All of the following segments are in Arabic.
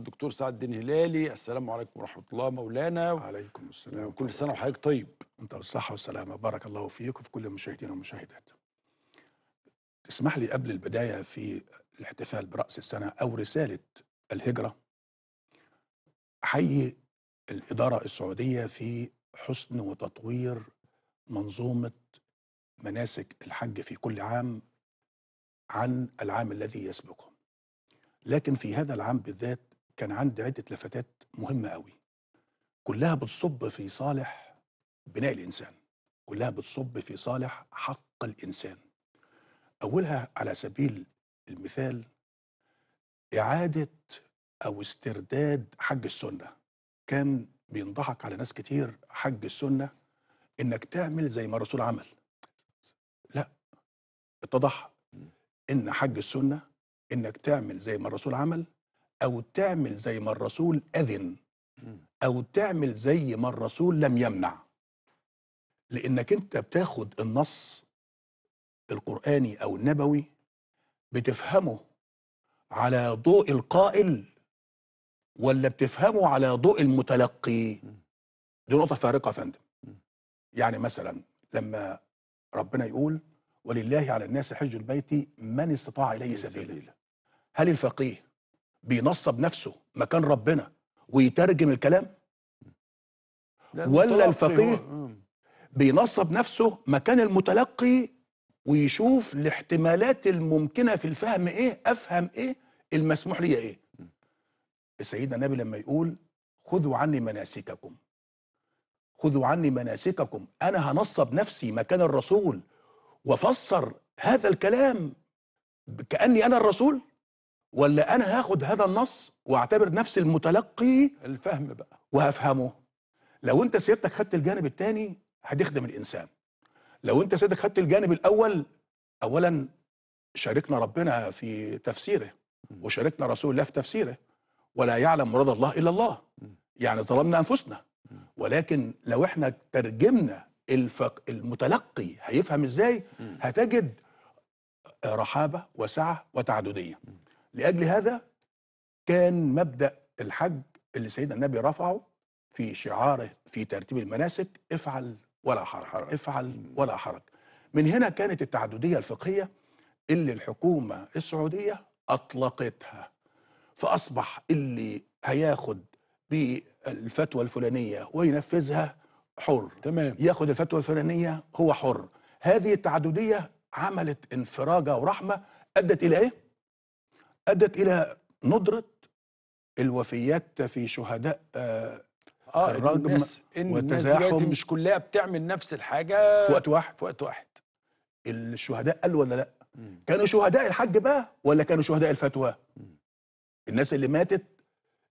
الدكتور سعد الدين هلالي السلام عليكم ورحمه الله مولانا وعليكم السلام وكل سنه وحضرتك طيب انت بالصحه والسلامه بارك الله فيك وفي كل المشاهدين والمشاهدات اسمح لي قبل البدايه في الاحتفال براس السنه او رساله الهجره احيي الاداره السعوديه في حسن وتطوير منظومه مناسك الحج في كل عام عن العام الذي يسبقه لكن في هذا العام بالذات كان عندي عدة لفتات مهمة قوي كلها بتصب في صالح بناء الإنسان كلها بتصب في صالح حق الإنسان أولها على سبيل المثال إعادة أو استرداد حج السنة كان بينضحك على ناس كتير حج السنة إنك تعمل زي ما الرسول عمل لا اتضح إن حج السنة إنك تعمل زي ما الرسول عمل أو تعمل زي ما الرسول أذن أو تعمل زي ما الرسول لم يمنع لأنك أنت بتاخد النص القرآني أو النبوي بتفهمه على ضوء القائل ولا بتفهمه على ضوء المتلقي دي نقطة فارقة يا فندم يعني مثلا لما ربنا يقول ولله على الناس حج البيت من استطاع إليه سبيلا هل الفقيه بينصب نفسه مكان ربنا ويترجم الكلام ولا الفقيه بينصب نفسه مكان المتلقي ويشوف الاحتمالات الممكنه في الفهم ايه افهم ايه المسموح لي ايه سيدنا النبي لما يقول خذوا عني مناسككم خذوا عني مناسككم انا هنصب نفسي مكان الرسول وفسر هذا الكلام كاني انا الرسول ولا انا هاخد هذا النص واعتبر نفسي المتلقي الفهم بقى وهفهمه لو انت سيادتك خدت الجانب الثاني هتخدم الانسان لو انت سيادتك خدت الجانب الاول اولا شاركنا ربنا في تفسيره وشاركنا رسول الله في تفسيره ولا يعلم مراد الله الا الله يعني ظلمنا انفسنا ولكن لو احنا ترجمنا الفق المتلقي هيفهم ازاي هتجد رحابه وسعه وتعدديه لأجل هذا كان مبدأ الحج اللي سيدنا النبي رفعه في شعاره في ترتيب المناسك افعل ولا حرج افعل ولا حرج من هنا كانت التعددية الفقهية اللي الحكومة السعودية أطلقتها فأصبح اللي هياخد بالفتوى الفلانية وينفذها حر تمام ياخد الفتوى الفلانية هو حر هذه التعددية عملت انفراجة ورحمة أدت إلى إيه؟ ادت الى ندره الوفيات في شهداء آه الرجم آه، الناس وتزاحم مش كلها بتعمل نفس الحاجه في وقت واحد في وقت واحد الشهداء قالوا ولا لا مم. كانوا شهداء الحج بقى ولا كانوا شهداء الفتوى مم. الناس اللي ماتت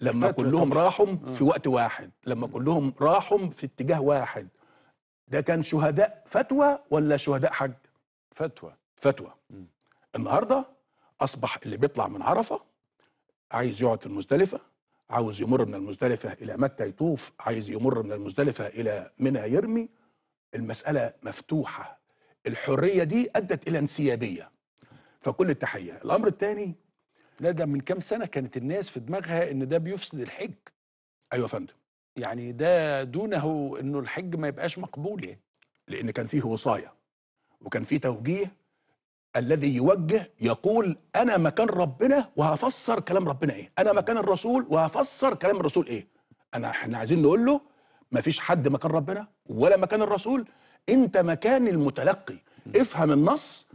لما كلهم طبعا. راحوا مم. آه. في وقت واحد لما كلهم راحوا في اتجاه واحد ده كان شهداء فتوى ولا شهداء حج فتوى فتوى النهارده اصبح اللي بيطلع من عرفه عايز يقعد في المزدلفه عاوز يمر من المزدلفه الى مكه يطوف عايز يمر من المزدلفه الى منى يرمي المساله مفتوحه الحريه دي ادت الى انسيابيه فكل التحيه الامر الثاني لا ده من كام سنه كانت الناس في دماغها ان ده بيفسد الحج ايوه يا فندم يعني ده دونه انه الحج ما يبقاش مقبول يعني لان كان فيه وصايه وكان فيه توجيه الذي يوجه يقول انا مكان ربنا وهفسر كلام ربنا ايه انا مكان الرسول وهفسر كلام الرسول ايه انا احنا عايزين نقول له ما فيش حد مكان ربنا ولا مكان الرسول انت مكان المتلقي افهم النص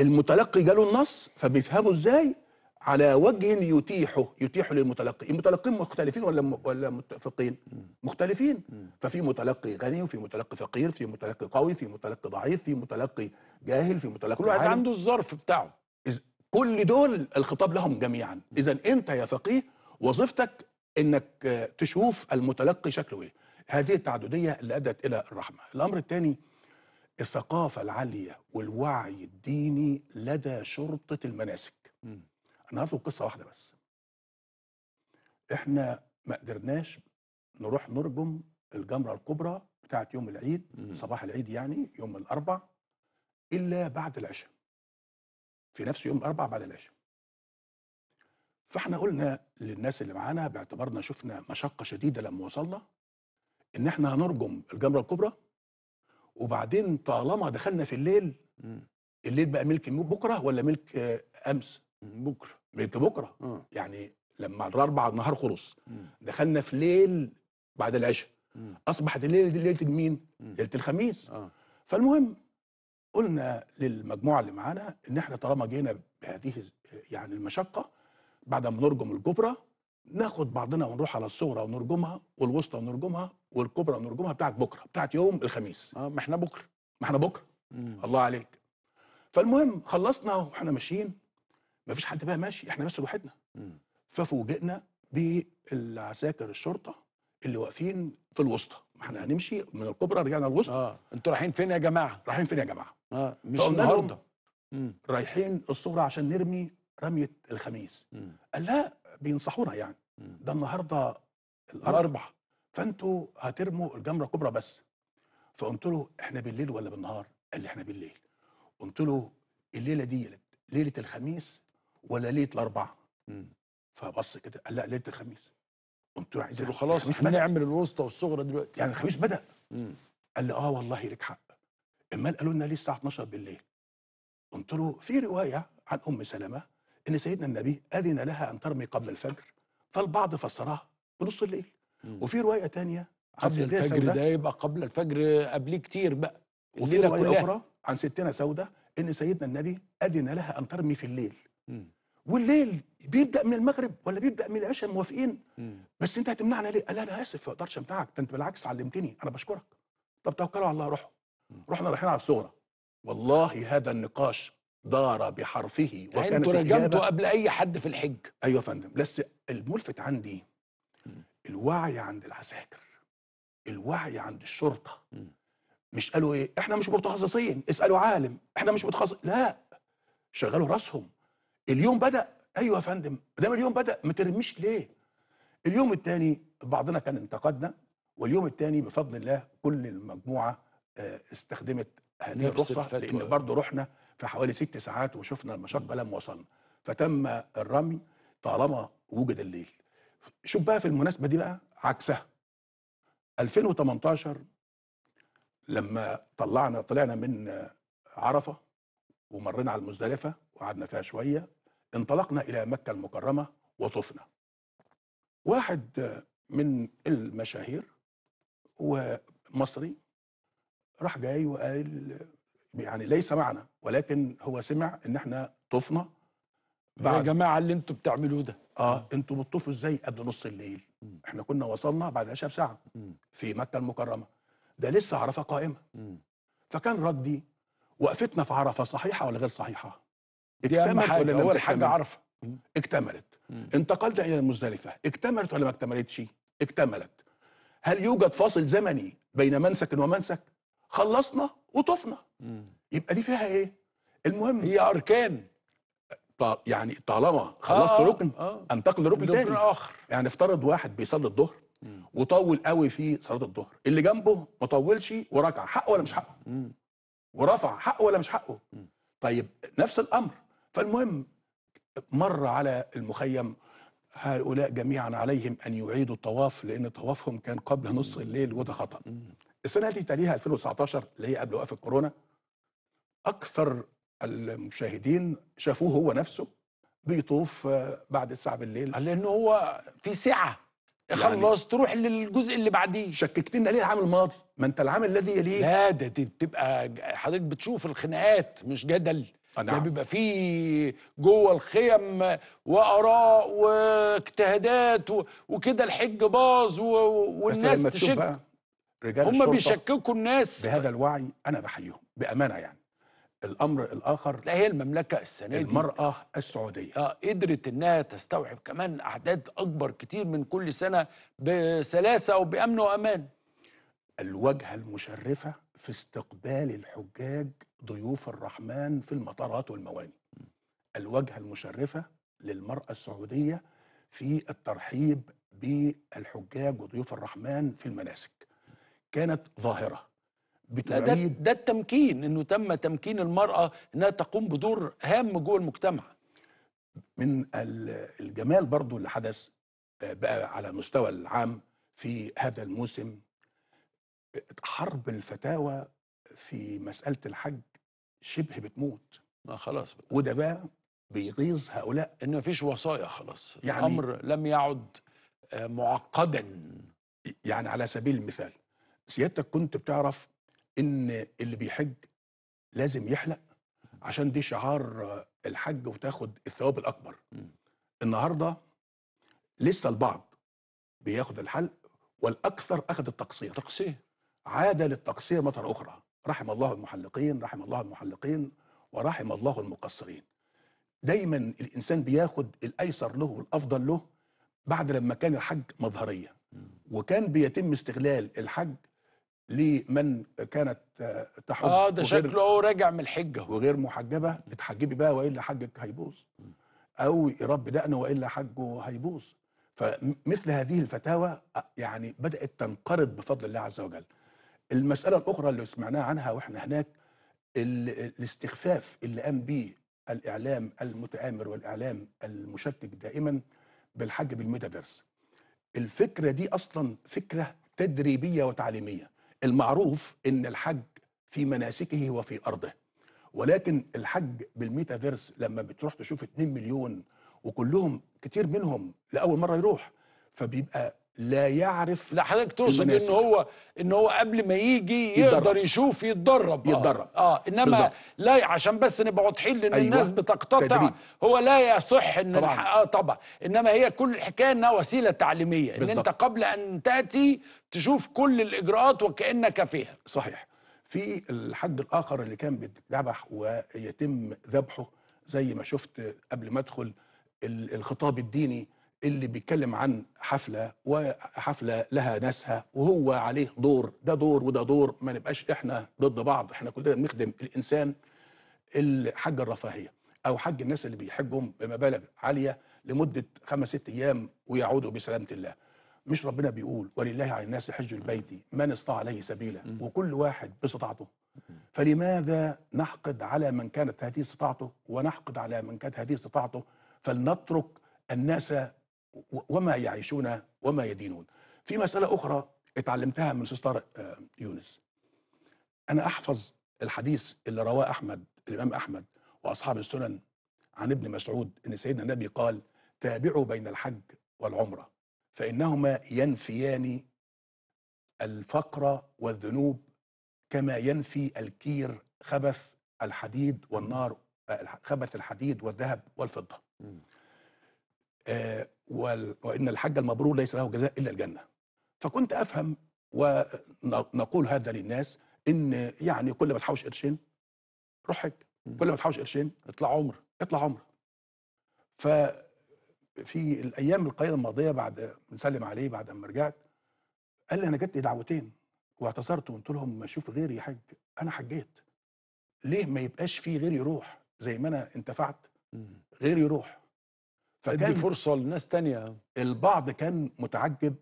المتلقي جاله النص فبيفهمه ازاي على وجه يتيحه يتيح للمتلقي المتلقين مختلفين ولا ولا متفقين مختلفين ففي متلقي غني وفي متلقي فقير في متلقي قوي في متلقي ضعيف في متلقي جاهل في متلقي كل واحد عنده الظرف بتاعه كل دول الخطاب لهم جميعا اذا انت يا فقيه وظيفتك انك تشوف المتلقي شكله ايه هذه التعدديه اللي ادت الى الرحمه الامر الثاني الثقافه العاليه والوعي الديني لدى شرطه المناسك انا هطلب قصه واحده بس احنا ما قدرناش نروح نرجم الجمره الكبرى بتاعه يوم العيد إمم. صباح العيد يعني يوم الاربع الا بعد العشاء في نفس يوم الاربع بعد العشاء فاحنا قلنا للناس اللي معانا باعتبارنا شفنا مشقه شديده لما وصلنا ان احنا هنرجم الجمره الكبرى وبعدين طالما دخلنا في الليل إمم. الليل بقى ملك بكره ولا ملك امس إمم، بكره بقيت بكره م. آه. يعني لما الاربع النهار خلص دخلنا في ليل بعد العشاء اصبحت الليله دي ليله مين؟ ليله الخميس آه. فالمهم قلنا للمجموعه اللي معانا ان احنا طالما جينا بهذه يعني المشقه بعد ما نرجم الكبرى ناخد بعضنا ونروح على الصغرى ونرجمها والوسطى ونرجمها والكبرى ونرجمها بتاعت بكره بتاعت يوم الخميس اه ما احنا بكره ما احنا بكره الله عليك فالمهم خلصنا واحنا ماشيين ما فيش حد بقى ماشي احنا بس لوحدنا ففوجئنا بالعساكر الشرطه اللي واقفين في الوسطى ما احنا هنمشي من الكبرى رجعنا الوسطى اه انتوا رايحين فين يا جماعه رايحين فين يا جماعه اه مش النهارده رايحين الصوره عشان نرمي رميه الخميس قال لا بينصحونا يعني مم. ده النهارده الاربع فانتوا هترموا الجمره الكبرى بس فقلت له احنا بالليل ولا بالنهار قال لي احنا بالليل قلت له الليله دي ليله الخميس ولا ليله الاربعاء فبص كده قال لا ليله الخميس قمت له خلاص احنا نعمل الوسطى والصغرى دلوقتي يعني الخميس بدا مم. قال لي اه والله لك حق امال قالوا لنا ليه الساعه 12 بالليل قلت له في روايه عن ام سلمه ان سيدنا النبي اذن لها ان ترمي قبل الفجر فالبعض فسرها بنص الليل مم. وفي روايه تانية عن قبل الفجر ده يبقى قبل الفجر قبليه كتير بقى وفي روايه اخرى عن ستنا سوده ان سيدنا النبي اذن لها ان ترمي في الليل والليل بيبدا من المغرب ولا بيبدا من العشاء موافقين بس انت هتمنعنا ليه؟ قال انا اسف ما اقدرش امنعك ده انت بالعكس علمتني انا بشكرك طب توكلوا على الله روحوا رحنا رايحين على الصغرى والله هذا النقاش دار بحرفه يعني وكانت انتوا قبل اي حد في الحج ايوه يا فندم بس الملفت عندي الوعي عند العساكر الوعي عند الشرطه مش قالوا ايه احنا مش متخصصين اسالوا عالم احنا مش متخصص لا شغلوا راسهم اليوم بدا ايوه يا فندم دام اليوم بدا ما ترميش ليه اليوم الثاني بعضنا كان انتقدنا واليوم الثاني بفضل الله كل المجموعه آه، استخدمت هذه الرخصه لان برضه رحنا في حوالي ست ساعات وشفنا المشقه لما وصلنا فتم الرمي طالما وجد الليل شوف بقى في المناسبه دي بقى عكسها 2018 لما طلعنا طلعنا من عرفه ومرينا على المزدلفه وقعدنا فيها شويه انطلقنا إلى مكة المكرمة وطفنا واحد من المشاهير ومصري راح جاي وقال يعني ليس معنا ولكن هو سمع ان احنا طفنا بعد يا جماعه اللي انتوا بتعملوه ده اه انتوا بتطوفوا ازاي قبل نص الليل م. احنا كنا وصلنا بعد العشاء بساعه في مكه المكرمه ده لسه عرفه قائمه م. فكان ردي وقفتنا في عرفه صحيحه ولا غير صحيحه اكتملت حاجة ولا اول حاجه اعرفها اكتملت مم. انتقلت الى المزدلفه اكتملت ولا ما اكتملتش اكتملت هل يوجد فاصل زمني بين منسك ومنسك خلصنا وطفنا مم. يبقى دي فيها ايه المهم هي اركان يعني طالما آه، خلصت آه ركن آه انتقل لركن تاني اخر يعني افترض واحد بيصلي الظهر وطول قوي في صلاه الظهر اللي جنبه ما طولش وركع حقه ولا مش حقه ورفع حقه ولا مش حقه طيب نفس الامر فالمهم مر على المخيم هؤلاء جميعا عليهم ان يعيدوا الطواف لان طوافهم كان قبل نص الليل وده خطا. السنه دي تاليها 2019 اللي هي قبل وقفه كورونا اكثر المشاهدين شافوه هو نفسه بيطوف آه، بعد الساعه بالليل لانه هو في سعه يعني تروح للجزء اللي بعديه شككتنا ليه العام الماضي ما انت العام الذي يليه لا ده دي بتبقى حضرتك بتشوف الخناقات مش جدل آه، نعم. ده بيبقى فيه جوه الخيم واراء واجتهادات وكده الحج باظ والناس تشك رجال هم بيشككوا الناس بهذا الوعي انا بحييهم بامانه يعني الامر الاخر لا هي المملكه السنه دي المراه السعوديه اه قدرت انها تستوعب كمان اعداد اكبر كتير من كل سنه بسلاسه وبامن وامان الوجهه المشرفه في استقبال الحجاج ضيوف الرحمن في المطارات والمواني الوجهة المشرفة للمرأة السعودية في الترحيب بالحجاج وضيوف الرحمن في المناسك كانت ظاهرة بتعيد ده, ده التمكين انه تم تمكين المرأة انها تقوم بدور هام جوه المجتمع من الجمال برضو اللي حدث آه، بقى على مستوى العام في هذا الموسم حرب الفتاوى في مساله الحج شبه بتموت ما خلاص بقى. وده بقى بيغيظ هؤلاء ان مفيش وصايا خلاص يعني الامر لم يعد آه، معقدا يعني على سبيل المثال سيادتك كنت بتعرف ان اللي بيحج لازم يحلق عشان دي شعار الحج وتاخد الثواب الاكبر م. النهارده لسه البعض بياخد الحلق والاكثر اخذ التقصير تقصير عاد للتقصير مرة أخرى رحم الله المحلقين رحم الله المحلقين ورحم الله المقصرين دايما الإنسان بياخد الأيسر له والأفضل له بعد لما كان الحج مظهرية وكان بيتم استغلال الحج لمن كانت تحج اه ده شكله هو راجع من الحجه وغير محجبه اتحجبي بقى والا حجك هيبوظ او يرب دقنه والا حجه هيبوظ فمثل هذه الفتاوى آه، يعني بدات تنقرض بفضل الله عز وجل المسألة الأخرى اللي سمعناها عنها وإحنا هناك الاستخفاف اللي قام به الإعلام المتآمر والإعلام المشتت دائما بالحج بالميتافيرس الفكرة دي أصلا فكرة تدريبية وتعليمية المعروف إن الحج في مناسكه وفي أرضه ولكن الحج بالميتافيرس لما بتروح تشوف 2 مليون وكلهم كتير منهم لأول مرة يروح فبيبقى لا يعرف لا حضرتك تقصد ان هو ان هو قبل ما يجي يقدر يتدرب. يشوف يتدرب آه. يتدرب اه, آه. انما بالزبط. لا عشان بس نبقى واضحين لان أيوة. الناس بتقتطع تدريب. هو لا يصح ان طبعا. اه طبعا انما هي كل الحكايه انها وسيله تعليميه بالزبط. ان انت قبل ان تاتي تشوف كل الاجراءات وكانك فيها صحيح في الحد الاخر اللي كان بيتذبح ويتم ذبحه زي ما شفت قبل ما ادخل الخطاب الديني اللي بيتكلم عن حفلة وحفلة لها ناسها وهو عليه دور ده دور وده دور ما نبقاش احنا ضد بعض احنا كلنا بنخدم الإنسان حج الرفاهية أو حج الناس اللي بيحجهم بمبالغ عالية لمدة خمس ست أيام ويعودوا بسلامة الله مش ربنا بيقول ولله على الناس حج البيت من استطاع عليه سبيلا وكل واحد باستطاعته فلماذا نحقد على من كانت هذه استطاعته ونحقد على من كانت هذه استطاعته فلنترك الناس وما يعيشون وما يدينون في مسألة أخرى اتعلمتها من سستار آه، يونس أنا أحفظ الحديث اللي رواه أحمد الإمام أحمد وأصحاب السنن عن ابن مسعود أن سيدنا النبي قال تابعوا بين الحج والعمرة فإنهما ينفيان الفقر والذنوب كما ينفي الكير خبث الحديد والنار آه، خبث الحديد والذهب والفضة آه، وان الحج المبرور ليس له جزاء الا الجنه فكنت افهم ونقول هذا للناس ان يعني كل ما تحوش قرشين روح حج كل ما تحوش قرشين اطلع عمر اطلع عمر ف في الايام القليله الماضيه بعد بنسلم عليه بعد اما رجعت قال لي انا جت لي دعوتين واعتذرت وقلت لهم ما اشوف غيري يحج انا حجيت ليه ما يبقاش في غيري يروح زي ما انا انتفعت غيري يروح فدي فرصه لناس تانية البعض كان متعجب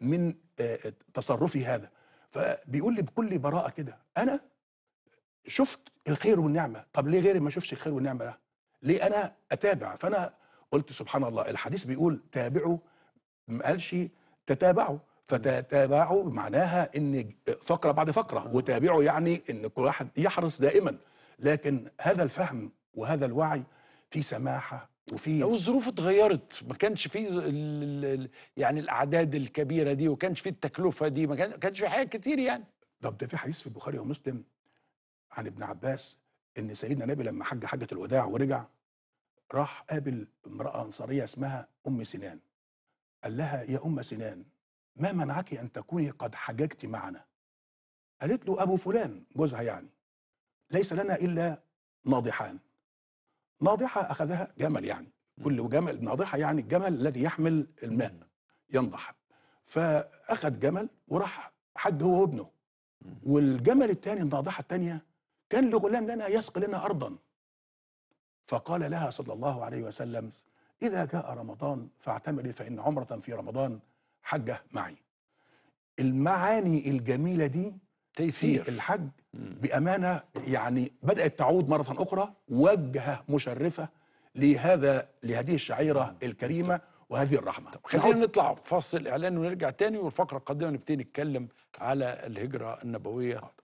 من آه، تصرفي هذا فبيقول لي بكل براءه كده انا شفت الخير والنعمه طب ليه غيري ما شافش الخير والنعمه ده ليه انا اتابع فانا قلت سبحان الله الحديث بيقول تابعوا ما قالش تتابعوا فتتابعوا معناها ان فقره بعد فقره آه. وتابعوا يعني ان كل واحد يحرص دائما لكن هذا الفهم وهذا الوعي في سماحه وفي لو الظروف اتغيرت ما كانش في يعني الاعداد الكبيره دي وما كانش في التكلفه دي ما كانش في حاجات كتير يعني طب ده في حديث في البخاري ومسلم عن ابن عباس ان سيدنا النبي لما حج حجه الوداع ورجع راح قابل امراه انصاريه اسمها ام سنان قال لها يا ام سنان ما منعك ان تكوني قد حججت معنا قالت له ابو فلان جوزها يعني ليس لنا الا ناضحان ناضحة أخذها جمل يعني كل جمل ناضحة يعني الجمل الذي يحمل الماء ينضح فأخذ جمل وراح حد هو وابنه والجمل الثاني الناضحة الثانية كان لغلام لنا يسقي لنا أرضا فقال لها صلى الله عليه وسلم إذا جاء رمضان فاعتمري فإن عمرة في رمضان حجة معي المعاني الجميلة دي تيسير الحج بامانه يعني بدات تعود مره اخرى وجهه مشرفه لهذا لهذه الشعيره الكريمه وهذه الرحمه طب خلينا نطلع فصل اعلان ونرجع تاني والفقره القادمه نبتدي نتكلم على الهجره النبويه